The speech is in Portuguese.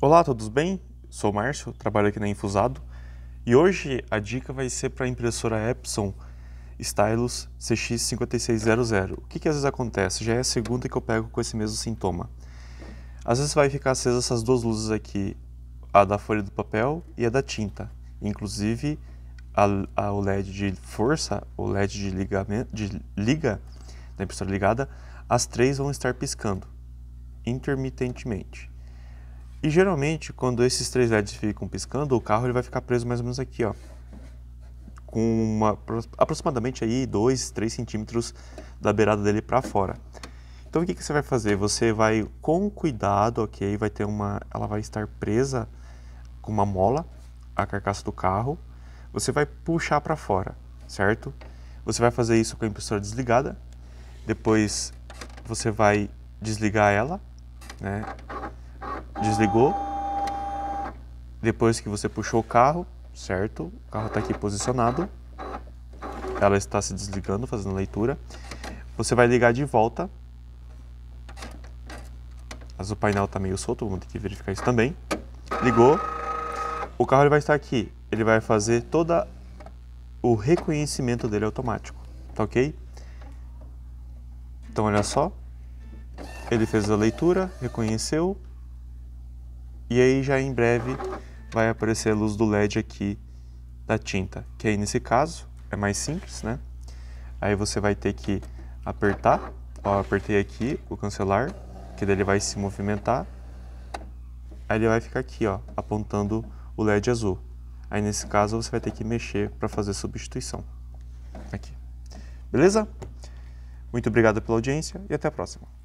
Olá, todos bem? Sou Márcio, trabalho aqui na Infusado e hoje a dica vai ser para a impressora Epson Stylus CX5600. O que, que às vezes acontece? Já é a segunda que eu pego com esse mesmo sintoma. Às vezes vai ficar acesa essas duas luzes aqui, a da folha do papel e a da tinta. Inclusive, a, a, o LED de força, o LED de, ligamento, de liga, da impressora ligada, as três vão estar piscando intermitentemente. E geralmente, quando esses três LEDs ficam piscando, o carro ele vai ficar preso mais ou menos aqui, ó. Com uma, aproximadamente aí 2, 3 centímetros da beirada dele para fora. Então o que, que você vai fazer? Você vai com cuidado, ok? Vai ter uma, ela vai estar presa com uma mola a carcaça do carro. Você vai puxar para fora, certo? Você vai fazer isso com a impressora desligada. Depois você vai desligar ela, né? desligou. Depois que você puxou o carro, certo? O carro está aqui posicionado. Ela está se desligando, fazendo leitura. Você vai ligar de volta. Mas o painel está meio solto, vamos ter que verificar isso também. Ligou. O carro ele vai estar aqui. Ele vai fazer todo o reconhecimento dele automático, tá ok? Então olha só. Ele fez a leitura, reconheceu, e aí já em breve vai aparecer a luz do LED aqui da tinta, que aí nesse caso é mais simples, né? Aí você vai ter que apertar, ó, apertei aqui o cancelar, que daí ele vai se movimentar, aí ele vai ficar aqui, ó, apontando o LED azul. Aí nesse caso você vai ter que mexer para fazer substituição. Aqui. Beleza? Muito obrigado pela audiência e até a próxima.